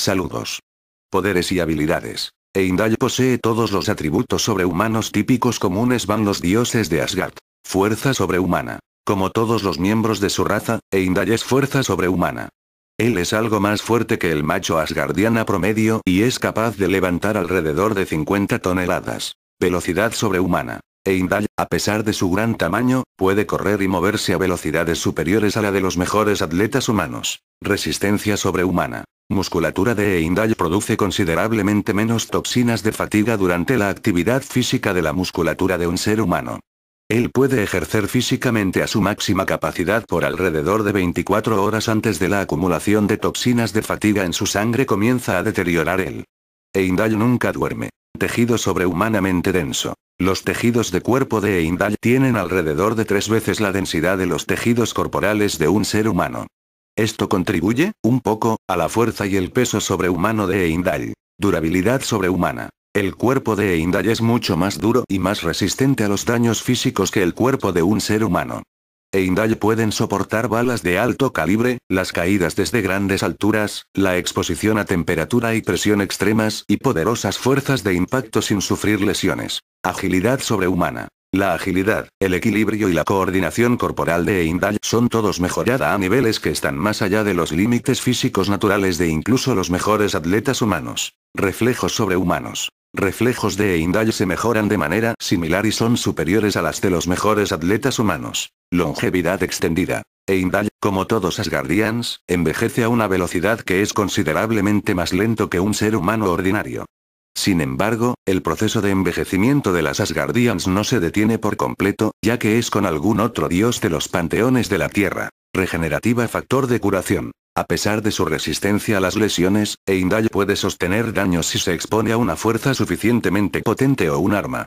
Saludos. Poderes y habilidades. Eindai posee todos los atributos sobrehumanos típicos comunes van los dioses de Asgard. Fuerza sobrehumana. Como todos los miembros de su raza, Eindai es fuerza sobrehumana. Él es algo más fuerte que el macho asgardiana promedio y es capaz de levantar alrededor de 50 toneladas. Velocidad sobrehumana. Eindal, a pesar de su gran tamaño, puede correr y moverse a velocidades superiores a la de los mejores atletas humanos. Resistencia sobrehumana musculatura de Eindal produce considerablemente menos toxinas de fatiga durante la actividad física de la musculatura de un ser humano. Él puede ejercer físicamente a su máxima capacidad por alrededor de 24 horas antes de la acumulación de toxinas de fatiga en su sangre comienza a deteriorar él. Eindal nunca duerme. Tejido sobrehumanamente denso. Los tejidos de cuerpo de Eindal tienen alrededor de tres veces la densidad de los tejidos corporales de un ser humano. Esto contribuye, un poco, a la fuerza y el peso sobrehumano de Eindal. Durabilidad sobrehumana. El cuerpo de Eindal es mucho más duro y más resistente a los daños físicos que el cuerpo de un ser humano. Eindal pueden soportar balas de alto calibre, las caídas desde grandes alturas, la exposición a temperatura y presión extremas y poderosas fuerzas de impacto sin sufrir lesiones. Agilidad sobrehumana. La agilidad, el equilibrio y la coordinación corporal de Eindal son todos mejorada a niveles que están más allá de los límites físicos naturales de incluso los mejores atletas humanos. Reflejos sobrehumanos. Reflejos de Eindal se mejoran de manera similar y son superiores a las de los mejores atletas humanos. Longevidad extendida. Eindal, como todos Asgardians, envejece a una velocidad que es considerablemente más lento que un ser humano ordinario. Sin embargo, el proceso de envejecimiento de las Asgardians no se detiene por completo, ya que es con algún otro dios de los panteones de la Tierra. Regenerativa factor de curación. A pesar de su resistencia a las lesiones, Eindal puede sostener daños si se expone a una fuerza suficientemente potente o un arma.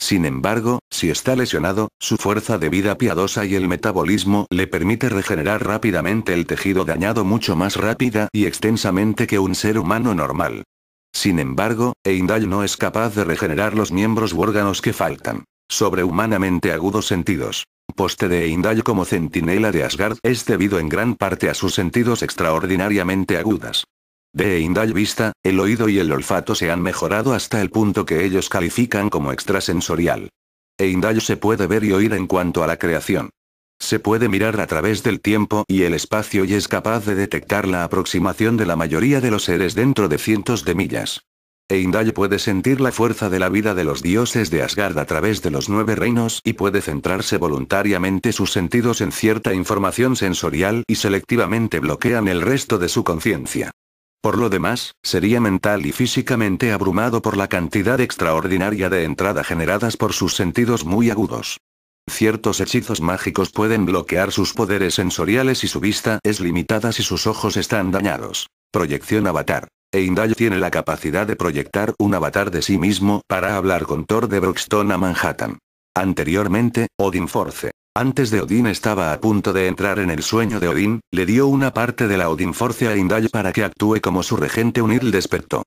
Sin embargo, si está lesionado, su fuerza de vida piadosa y el metabolismo le permite regenerar rápidamente el tejido dañado mucho más rápida y extensamente que un ser humano normal. Sin embargo, Eindal no es capaz de regenerar los miembros u órganos que faltan. Sobrehumanamente agudos sentidos. Poste de Eindal como centinela de Asgard es debido en gran parte a sus sentidos extraordinariamente agudas. De Eindal vista, el oído y el olfato se han mejorado hasta el punto que ellos califican como extrasensorial. Eindal se puede ver y oír en cuanto a la creación. Se puede mirar a través del tiempo y el espacio y es capaz de detectar la aproximación de la mayoría de los seres dentro de cientos de millas. Eindal puede sentir la fuerza de la vida de los dioses de Asgard a través de los nueve reinos y puede centrarse voluntariamente sus sentidos en cierta información sensorial y selectivamente bloquean el resto de su conciencia. Por lo demás, sería mental y físicamente abrumado por la cantidad extraordinaria de entrada generadas por sus sentidos muy agudos. Ciertos hechizos mágicos pueden bloquear sus poderes sensoriales y su vista es limitada si sus ojos están dañados. Proyección avatar. Eindal tiene la capacidad de proyectar un avatar de sí mismo para hablar con Thor de Broxton a Manhattan. Anteriormente, Odin Force. Antes de Odin estaba a punto de entrar en el sueño de Odin, le dio una parte de la Odin Force a Eindal para que actúe como su regente Unil despertó.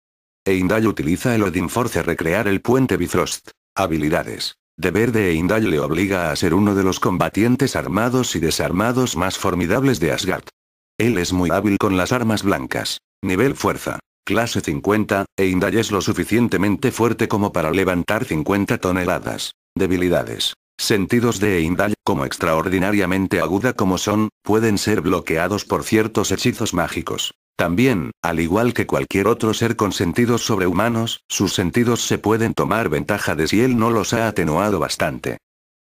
Eindal utiliza el Odin Force recrear el puente Bifrost. Habilidades. De Verde e le obliga a ser uno de los combatientes armados y desarmados más formidables de Asgard. Él es muy hábil con las armas blancas. Nivel fuerza. Clase 50, e es lo suficientemente fuerte como para levantar 50 toneladas. Debilidades. Sentidos de Eindal, como extraordinariamente aguda como son, pueden ser bloqueados por ciertos hechizos mágicos. También, al igual que cualquier otro ser con sentidos sobrehumanos, sus sentidos se pueden tomar ventaja de si él no los ha atenuado bastante.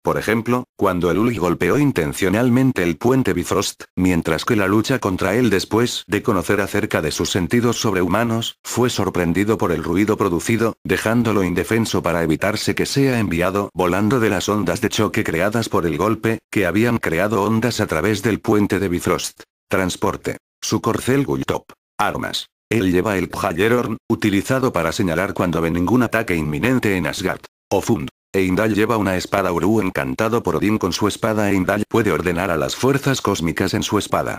Por ejemplo, cuando el Uli golpeó intencionalmente el puente Bifrost, mientras que la lucha contra él después de conocer acerca de sus sentidos sobrehumanos, fue sorprendido por el ruido producido, dejándolo indefenso para evitarse que sea enviado volando de las ondas de choque creadas por el golpe, que habían creado ondas a través del puente de Bifrost. Transporte. Su corcel Gulltop. Armas. Él lleva el Pjallerorn, utilizado para señalar cuando ve ningún ataque inminente en Asgard. Ofund. Eindal lleva una espada Uru encantado por Odín con su espada Eindal puede ordenar a las fuerzas cósmicas en su espada.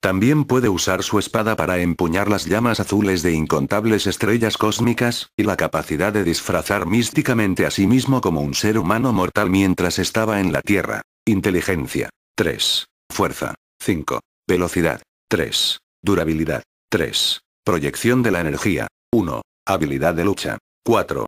También puede usar su espada para empuñar las llamas azules de incontables estrellas cósmicas, y la capacidad de disfrazar místicamente a sí mismo como un ser humano mortal mientras estaba en la Tierra. Inteligencia. 3. Fuerza. 5. Velocidad. 3. Durabilidad. 3. Proyección de la energía. 1. Habilidad de lucha. 4.